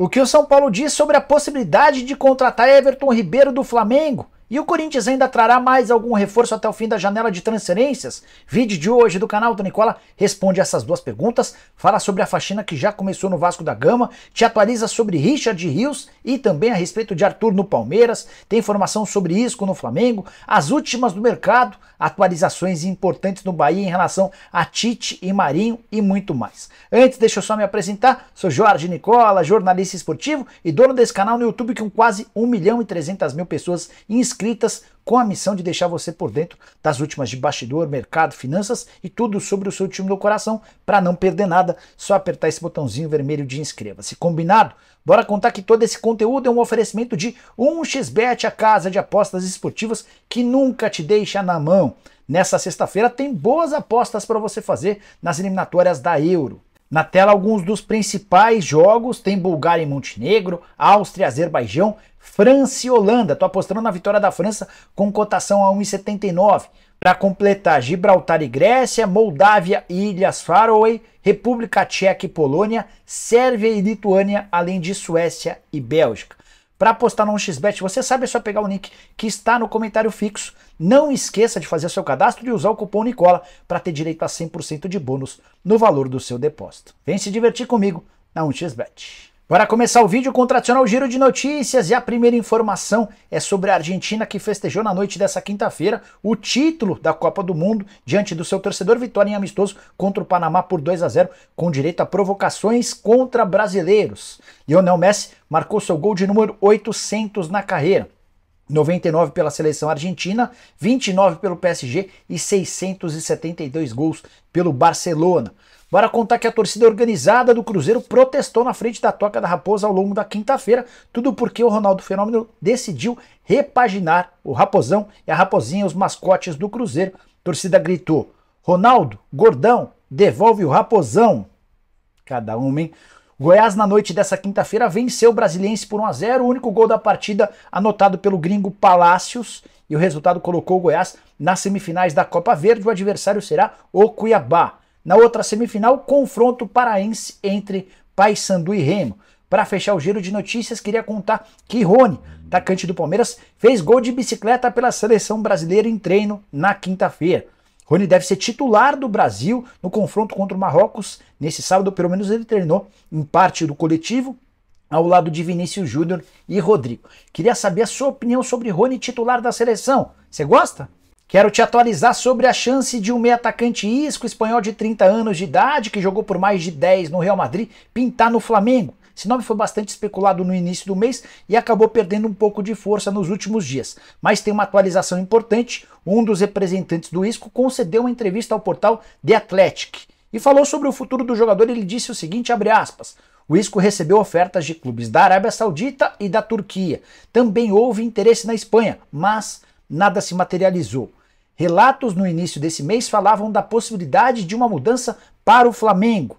O que o São Paulo diz sobre a possibilidade de contratar Everton Ribeiro do Flamengo? E o Corinthians ainda trará mais algum reforço até o fim da janela de transferências? Vídeo de hoje do canal do Nicola responde essas duas perguntas, fala sobre a faxina que já começou no Vasco da Gama, te atualiza sobre Richard Rios e também a respeito de Arthur no Palmeiras, tem informação sobre Isco no Flamengo, as últimas do mercado, atualizações importantes no Bahia em relação a Tite e Marinho e muito mais. Antes, deixa eu só me apresentar, sou Jorge Nicola, jornalista esportivo e dono desse canal no YouTube com quase 1 milhão e 300 mil pessoas inscritas inscritas com a missão de deixar você por dentro das últimas de bastidor, mercado, finanças e tudo sobre o seu time do coração. Para não perder nada, só apertar esse botãozinho vermelho de inscreva-se. Combinado? Bora contar que todo esse conteúdo é um oferecimento de 1xBet, a casa de apostas esportivas que nunca te deixa na mão. Nessa sexta-feira tem boas apostas para você fazer nas eliminatórias da Euro. Na tela, alguns dos principais jogos: tem Bulgária e Montenegro, Áustria, Azerbaijão, França e Holanda. Estou apostando na vitória da França com cotação a 1,79. Para completar, Gibraltar e Grécia, Moldávia e Ilhas Faroe, República Tcheca e Polônia, Sérvia e Lituânia, além de Suécia e Bélgica para apostar no XBET, você sabe é só pegar o link que está no comentário fixo. Não esqueça de fazer seu cadastro e usar o cupom Nicola para ter direito a 100% de bônus no valor do seu depósito. Vem se divertir comigo na 1xBet. Para começar o vídeo com o tradicional giro de notícias, e a primeira informação é sobre a Argentina que festejou na noite dessa quinta-feira o título da Copa do Mundo diante do seu torcedor, vitória em amistoso contra o Panamá por 2 a 0, com direito a provocações contra brasileiros. Lionel Messi marcou seu gol de número 800 na carreira. 99 pela seleção argentina, 29 pelo PSG e 672 gols pelo Barcelona. Bora contar que a torcida organizada do Cruzeiro protestou na frente da Toca da Raposa ao longo da quinta-feira, tudo porque o Ronaldo Fenômeno decidiu repaginar o Raposão e a Raposinha, os mascotes do Cruzeiro. A torcida gritou: Ronaldo, gordão, devolve o Raposão. Cada um, hein? Goiás, na noite dessa quinta-feira, venceu o Brasiliense por 1x0. O único gol da partida anotado pelo gringo Palácios. E o resultado colocou o Goiás nas semifinais da Copa Verde. O adversário será o Cuiabá. Na outra semifinal, confronto paraense entre Paysandu e Remo. Para fechar o giro de notícias, queria contar que Rony, atacante do Palmeiras, fez gol de bicicleta pela seleção brasileira em treino na quinta-feira. Rony deve ser titular do Brasil no confronto contra o Marrocos. Nesse sábado, pelo menos, ele treinou em parte do coletivo, ao lado de Vinícius Júnior e Rodrigo. Queria saber a sua opinião sobre Rony titular da seleção. Você gosta? Quero te atualizar sobre a chance de um meio atacante isco espanhol de 30 anos de idade, que jogou por mais de 10 no Real Madrid, pintar no Flamengo. Esse nome foi bastante especulado no início do mês e acabou perdendo um pouco de força nos últimos dias. Mas tem uma atualização importante: um dos representantes do Isco concedeu uma entrevista ao portal The Athletic e falou sobre o futuro do jogador. Ele disse o seguinte: abre aspas. O Isco recebeu ofertas de clubes da Arábia Saudita e da Turquia. Também houve interesse na Espanha, mas nada se materializou. Relatos no início desse mês falavam da possibilidade de uma mudança para o Flamengo.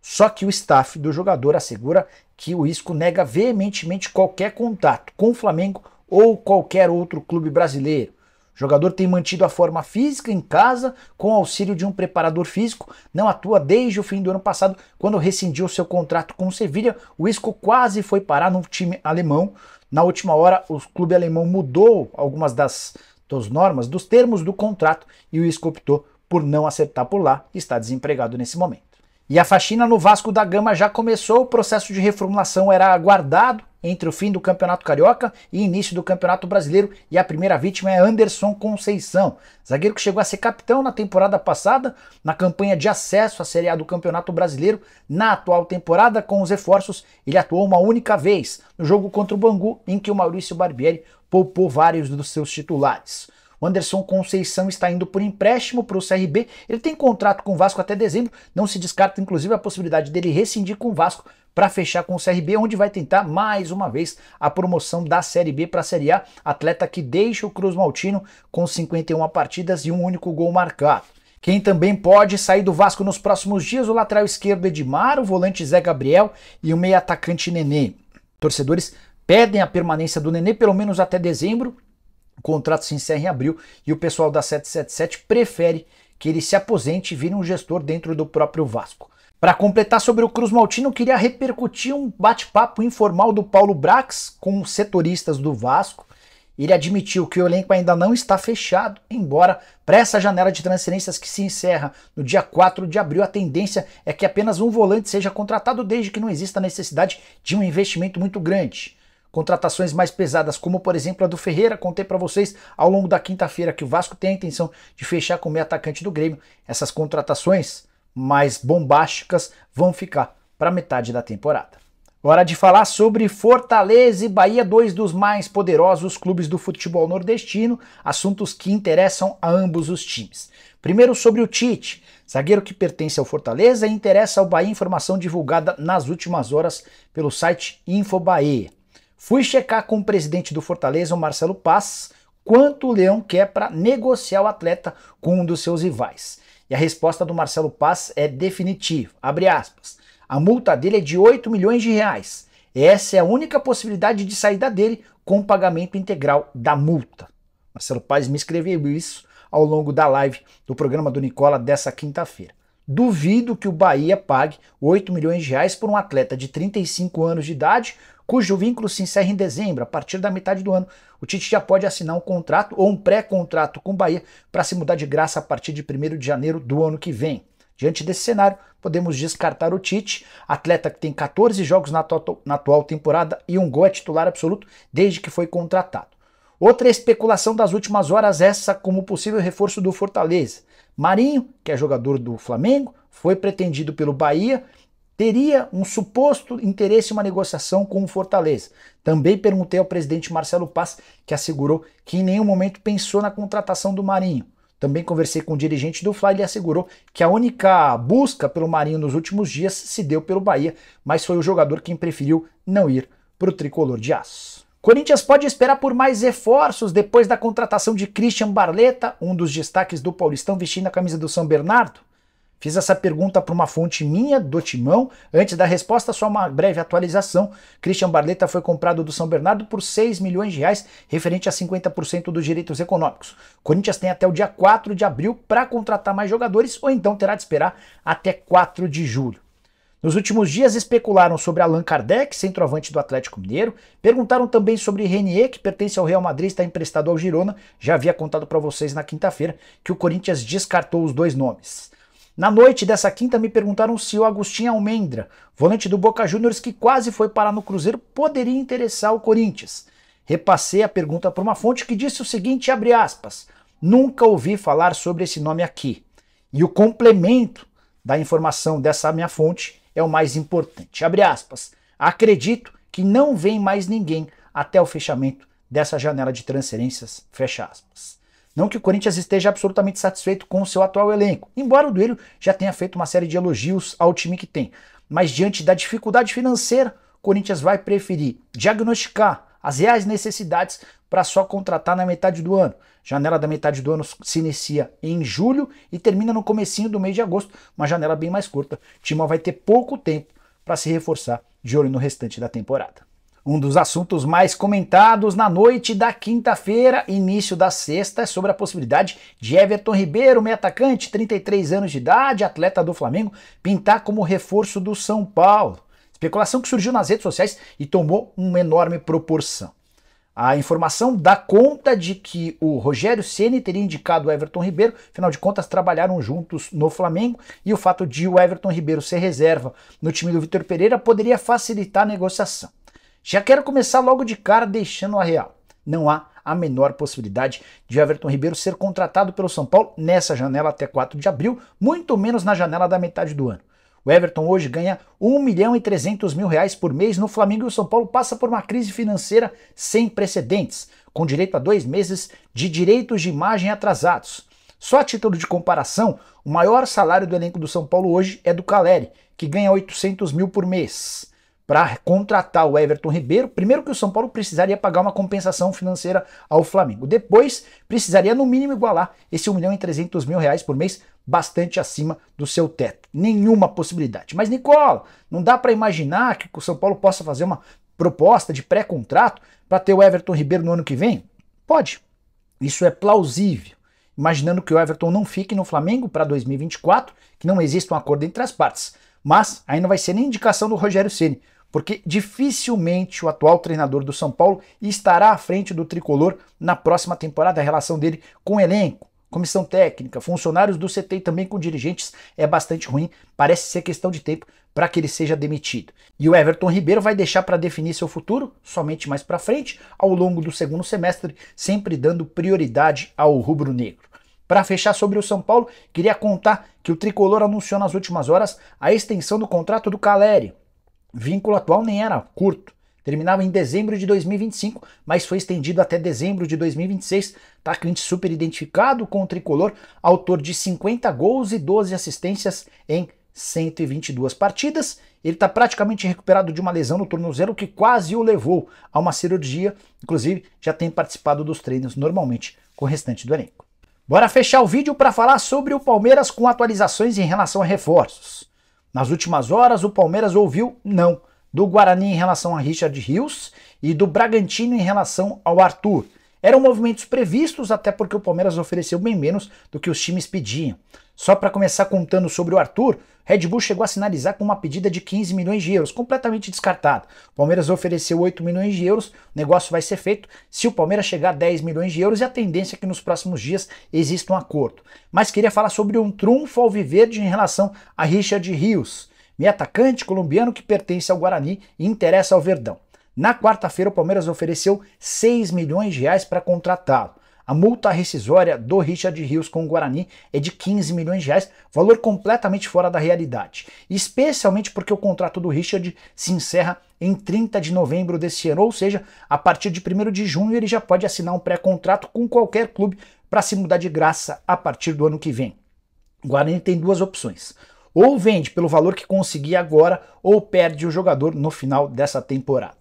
Só que o staff do jogador assegura que o Isco nega veementemente qualquer contato com o Flamengo ou qualquer outro clube brasileiro. O jogador tem mantido a forma física em casa com auxílio de um preparador físico, não atua desde o fim do ano passado, quando rescindiu seu contrato com o Sevilha. O Isco quase foi parar no time alemão. Na última hora, o clube alemão mudou algumas das das normas, dos termos do contrato e o esculptor, por não acertar por lá está desempregado nesse momento. E a faxina no Vasco da Gama já começou, o processo de reformulação era aguardado entre o fim do Campeonato Carioca e início do Campeonato Brasileiro, e a primeira vítima é Anderson Conceição, zagueiro que chegou a ser capitão na temporada passada, na campanha de acesso à Série A do Campeonato Brasileiro. Na atual temporada, com os reforços, ele atuou uma única vez, no jogo contra o Bangu, em que o Maurício Barbieri poupou vários dos seus titulares. O Anderson Conceição está indo por empréstimo para o CRB. Ele tem contrato com o Vasco até dezembro. Não se descarta, inclusive, a possibilidade dele rescindir com o Vasco para fechar com o CRB, onde vai tentar mais uma vez a promoção da Série B para a Série A, atleta que deixa o Cruz Maltino com 51 partidas e um único gol marcado. Quem também pode sair do Vasco nos próximos dias, o lateral esquerdo Edmar, o volante Zé Gabriel e o meio atacante Nenê. Torcedores pedem a permanência do Nenê pelo menos até dezembro, o contrato se encerra em abril e o pessoal da 777 prefere que ele se aposente e vire um gestor dentro do próprio Vasco. Para completar sobre o Cruz Maltino, queria repercutir um bate-papo informal do Paulo Brax com setoristas do Vasco. Ele admitiu que o elenco ainda não está fechado, embora para essa janela de transferências que se encerra no dia 4 de abril, a tendência é que apenas um volante seja contratado, desde que não exista necessidade de um investimento muito grande. Contratações mais pesadas, como por exemplo a do Ferreira, contei para vocês ao longo da quinta-feira que o Vasco tem a intenção de fechar com o meio atacante do Grêmio. Essas contratações mais bombásticas vão ficar para metade da temporada. Hora de falar sobre Fortaleza e Bahia, dois dos mais poderosos clubes do futebol nordestino, assuntos que interessam a ambos os times. Primeiro sobre o Tite, zagueiro que pertence ao Fortaleza e interessa ao Bahia, informação divulgada nas últimas horas pelo site InfoBahia. Fui checar com o presidente do Fortaleza, o Marcelo Paz, quanto o Leão quer para negociar o atleta com um dos seus rivais. E a resposta do Marcelo Paz é definitiva. Abre aspas. A multa dele é de 8 milhões de reais. Essa é a única possibilidade de saída dele com o pagamento integral da multa. Marcelo Paz me escreveu isso ao longo da live do programa do Nicola dessa quinta-feira. Duvido que o Bahia pague 8 milhões de reais por um atleta de 35 anos de idade cujo vínculo se encerra em dezembro, a partir da metade do ano, o Tite já pode assinar um contrato ou um pré-contrato com o Bahia para se mudar de graça a partir de 1 de janeiro do ano que vem. Diante desse cenário, podemos descartar o Tite, atleta que tem 14 jogos na, na atual temporada e um gol é titular absoluto desde que foi contratado. Outra especulação das últimas horas, essa como possível reforço do Fortaleza. Marinho, que é jogador do Flamengo, foi pretendido pelo Bahia teria um suposto interesse em uma negociação com o Fortaleza. Também perguntei ao presidente Marcelo Paz, que assegurou que em nenhum momento pensou na contratação do Marinho. Também conversei com o dirigente do Fly, ele assegurou que a única busca pelo Marinho nos últimos dias se deu pelo Bahia, mas foi o jogador quem preferiu não ir para o tricolor de aço. Corinthians pode esperar por mais reforços depois da contratação de Christian Barleta, um dos destaques do Paulistão vestindo a camisa do São Bernardo. Fiz essa pergunta para uma fonte minha do Timão. Antes da resposta, só uma breve atualização. Christian Barleta foi comprado do São Bernardo por 6 milhões de reais, referente a 50% dos direitos econômicos. Corinthians tem até o dia 4 de abril para contratar mais jogadores ou então terá de esperar até 4 de julho. Nos últimos dias especularam sobre Allan Kardec, centroavante do Atlético Mineiro, perguntaram também sobre Renier, que pertence ao Real Madrid e está emprestado ao Girona. Já havia contado para vocês na quinta-feira que o Corinthians descartou os dois nomes. Na noite dessa quinta me perguntaram se o Agostinho Almendra, volante do Boca Juniors que quase foi parar no Cruzeiro, poderia interessar o Corinthians. Repassei a pergunta para uma fonte que disse o seguinte, abre aspas, nunca ouvi falar sobre esse nome aqui. E o complemento da informação dessa minha fonte é o mais importante. Abre aspas, acredito que não vem mais ninguém até o fechamento dessa janela de transferências, fecha aspas. Não que o Corinthians esteja absolutamente satisfeito com o seu atual elenco, embora o Duílio já tenha feito uma série de elogios ao time que tem. Mas diante da dificuldade financeira, o Corinthians vai preferir diagnosticar as reais necessidades para só contratar na metade do ano. Janela da metade do ano se inicia em julho e termina no comecinho do mês de agosto, uma janela bem mais curta. O vai ter pouco tempo para se reforçar de olho no restante da temporada. Um dos assuntos mais comentados na noite da quinta-feira, início da sexta, é sobre a possibilidade de Everton Ribeiro, meio atacante, 33 anos de idade, atleta do Flamengo, pintar como reforço do São Paulo. Especulação que surgiu nas redes sociais e tomou uma enorme proporção. A informação dá conta de que o Rogério Ceni teria indicado o Everton Ribeiro, afinal de contas trabalharam juntos no Flamengo, e o fato de o Everton Ribeiro ser reserva no time do Vitor Pereira poderia facilitar a negociação. Já quero começar logo de cara deixando a real. Não há a menor possibilidade de Everton Ribeiro ser contratado pelo São Paulo nessa janela até 4 de abril, muito menos na janela da metade do ano. O Everton hoje ganha 1 milhão e 300 mil reais por mês no Flamengo e o São Paulo passa por uma crise financeira sem precedentes, com direito a dois meses de direitos de imagem atrasados. Só a título de comparação, o maior salário do elenco do São Paulo hoje é do Caleri, que ganha 800 mil por mês para contratar o Everton Ribeiro, primeiro que o São Paulo precisaria pagar uma compensação financeira ao Flamengo. Depois, precisaria no mínimo igualar esse 1 milhão e 300 mil reais por mês, bastante acima do seu teto. Nenhuma possibilidade. Mas, Nicola, não dá para imaginar que o São Paulo possa fazer uma proposta de pré-contrato para ter o Everton Ribeiro no ano que vem? Pode. Isso é plausível imaginando que o Everton não fique no Flamengo para 2024, que não exista um acordo entre as partes. Mas ainda vai ser nem indicação do Rogério Ceni porque dificilmente o atual treinador do São Paulo estará à frente do tricolor na próxima temporada. A relação dele com o elenco, comissão técnica, funcionários do CT e também com dirigentes é bastante ruim. Parece ser questão de tempo para que ele seja demitido. E o Everton Ribeiro vai deixar para definir seu futuro somente mais para frente, ao longo do segundo semestre, sempre dando prioridade ao rubro-negro. Para fechar sobre o São Paulo, queria contar que o tricolor anunciou nas últimas horas a extensão do contrato do Caleri vínculo atual nem era curto. Terminava em dezembro de 2025, mas foi estendido até dezembro de 2026. Atacante tá, super identificado com o tricolor, autor de 50 gols e 12 assistências em 122 partidas. Ele está praticamente recuperado de uma lesão no tornozelo que quase o levou a uma cirurgia. Inclusive, já tem participado dos treinos normalmente com o restante do elenco. Bora fechar o vídeo para falar sobre o Palmeiras com atualizações em relação a reforços. Nas últimas horas, o Palmeiras ouviu não do Guarani em relação a Richard Rios e do Bragantino em relação ao Arthur. Eram movimentos previstos, até porque o Palmeiras ofereceu bem menos do que os times pediam. Só para começar contando sobre o Arthur, Red Bull chegou a sinalizar com uma pedida de 15 milhões de euros, completamente descartada. O Palmeiras ofereceu 8 milhões de euros, o negócio vai ser feito se o Palmeiras chegar a 10 milhões de euros e a tendência é que nos próximos dias exista um acordo. Mas queria falar sobre um trunfo alviverde em relação a Richard Rios, meio atacante colombiano que pertence ao Guarani e interessa ao Verdão. Na quarta-feira, o Palmeiras ofereceu 6 milhões de reais para contratá-lo. A multa rescisória do Richard Rios com o Guarani é de 15 milhões de reais, valor completamente fora da realidade, especialmente porque o contrato do Richard se encerra em 30 de novembro desse ano, ou seja, a partir de 1 de junho ele já pode assinar um pré-contrato com qualquer clube para se mudar de graça a partir do ano que vem. O Guarani tem duas opções ou vende pelo valor que conseguir agora ou perde o jogador no final dessa temporada.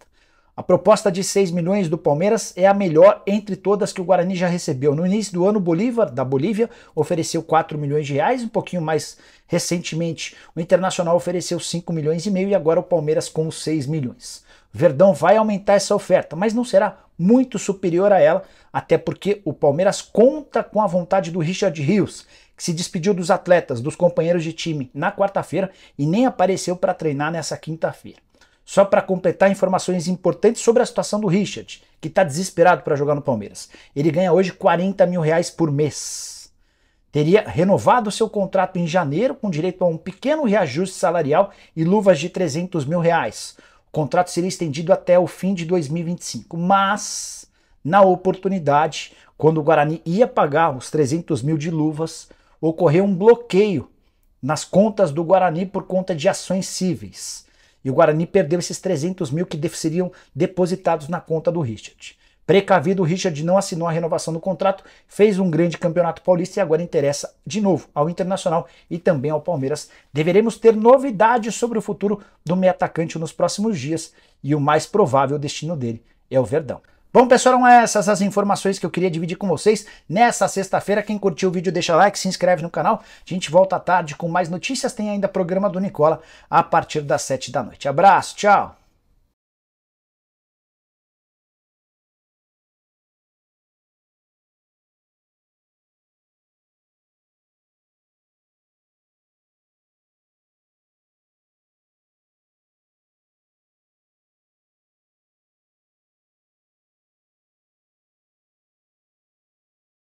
A proposta de 6 milhões do Palmeiras é a melhor entre todas que o Guarani já recebeu. No início do ano, o Bolívar, da Bolívia, ofereceu 4 milhões de reais, um pouquinho mais recentemente. O Internacional ofereceu 5 milhões e meio e agora o Palmeiras com 6 milhões. Verdão vai aumentar essa oferta, mas não será muito superior a ela, até porque o Palmeiras conta com a vontade do Richard Rios, que se despediu dos atletas, dos companheiros de time na quarta-feira e nem apareceu para treinar nessa quinta-feira. Só para completar informações importantes sobre a situação do Richard, que está desesperado para jogar no Palmeiras. Ele ganha hoje 40 mil reais por mês. Teria renovado seu contrato em janeiro com direito a um pequeno reajuste salarial e luvas de 300 mil reais. O contrato seria estendido até o fim de 2025, mas na oportunidade, quando o Guarani ia pagar os 300 mil de luvas, ocorreu um bloqueio nas contas do Guarani por conta de ações cíveis. E o Guarani perdeu esses 300 mil que seriam depositados na conta do Richard. Precavido, o Richard não assinou a renovação do contrato, fez um grande campeonato paulista e agora interessa de novo ao Internacional e também ao Palmeiras. Deveremos ter novidades sobre o futuro do meio atacante nos próximos dias e o mais provável destino dele é o Verdão. Bom, pessoal, eram essas as informações que eu queria dividir com vocês nessa sexta-feira. Quem curtiu o vídeo, deixa like, se inscreve no canal. A gente volta à tarde com mais notícias. Tem ainda programa do Nicola a partir das 7 da noite. Abraço, tchau!